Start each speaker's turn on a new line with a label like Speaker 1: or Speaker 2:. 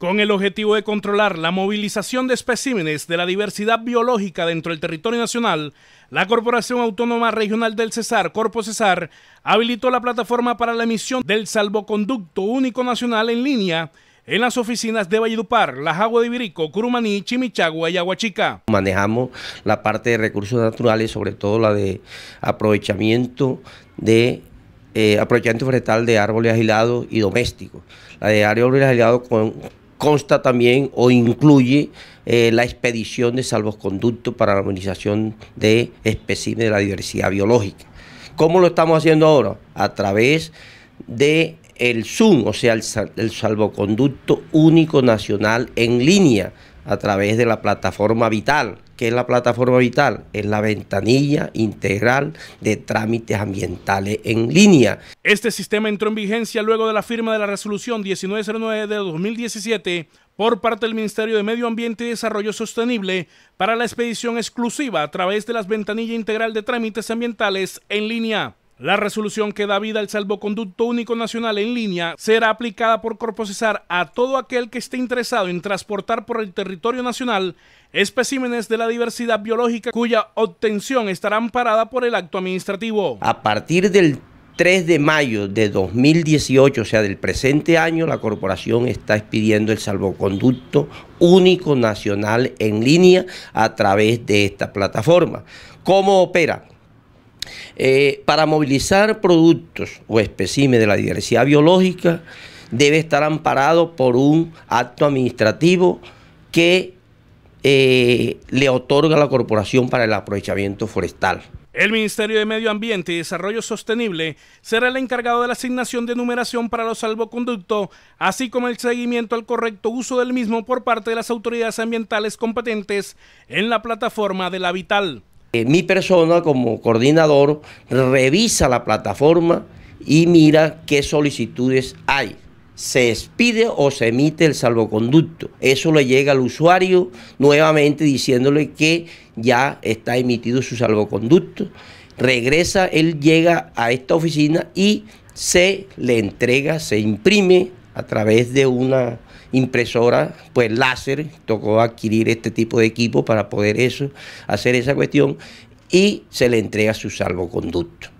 Speaker 1: con el objetivo de controlar la movilización de especímenes de la diversidad biológica dentro del territorio nacional, la Corporación Autónoma Regional del Cesar, Corpo Cesar, habilitó la plataforma para la emisión del salvoconducto único nacional en línea en las oficinas de Valledupar, Las Aguas de Ibirico, Curumaní, Chimichagua y Aguachica.
Speaker 2: Manejamos la parte de recursos naturales, sobre todo la de aprovechamiento de eh, aprovechamiento forestal de árboles agilados y domésticos. La de árboles agilados con, consta también o incluye eh, la expedición de salvoconducto para la armonización de especímenes de la diversidad biológica. ¿Cómo lo estamos haciendo ahora? A través de el Zoom, o sea, el salvoconducto único nacional en línea a través de la plataforma Vital, que es la plataforma vital, es la ventanilla integral de trámites ambientales en línea.
Speaker 1: Este sistema entró en vigencia luego de la firma de la resolución 1909 de 2017 por parte del Ministerio de Medio Ambiente y Desarrollo Sostenible para la expedición exclusiva a través de las ventanilla integral de trámites ambientales en línea. La resolución que da vida al salvoconducto único nacional en línea será aplicada por Corposesar a todo aquel que esté interesado en transportar por el territorio nacional especímenes de la diversidad biológica cuya obtención estará amparada por el acto administrativo.
Speaker 2: A partir del 3 de mayo de 2018, o sea, del presente año, la corporación está expidiendo el salvoconducto único nacional en línea a través de esta plataforma. ¿Cómo opera? Eh, para movilizar productos o especímenes de la diversidad biológica, debe estar amparado por un acto administrativo que eh, le otorga la Corporación para el Aprovechamiento Forestal.
Speaker 1: El Ministerio de Medio Ambiente y Desarrollo Sostenible será el encargado de la asignación de numeración para los salvoconductos, así como el seguimiento al correcto uso del mismo por parte de las autoridades ambientales competentes en la plataforma de la VITAL.
Speaker 2: Eh, mi persona como coordinador revisa la plataforma y mira qué solicitudes hay. Se expide o se emite el salvoconducto. Eso le llega al usuario nuevamente diciéndole que ya está emitido su salvoconducto. Regresa, él llega a esta oficina y se le entrega, se imprime a través de una impresora, pues láser, tocó adquirir este tipo de equipo para poder eso, hacer esa cuestión y se le entrega su salvoconducto.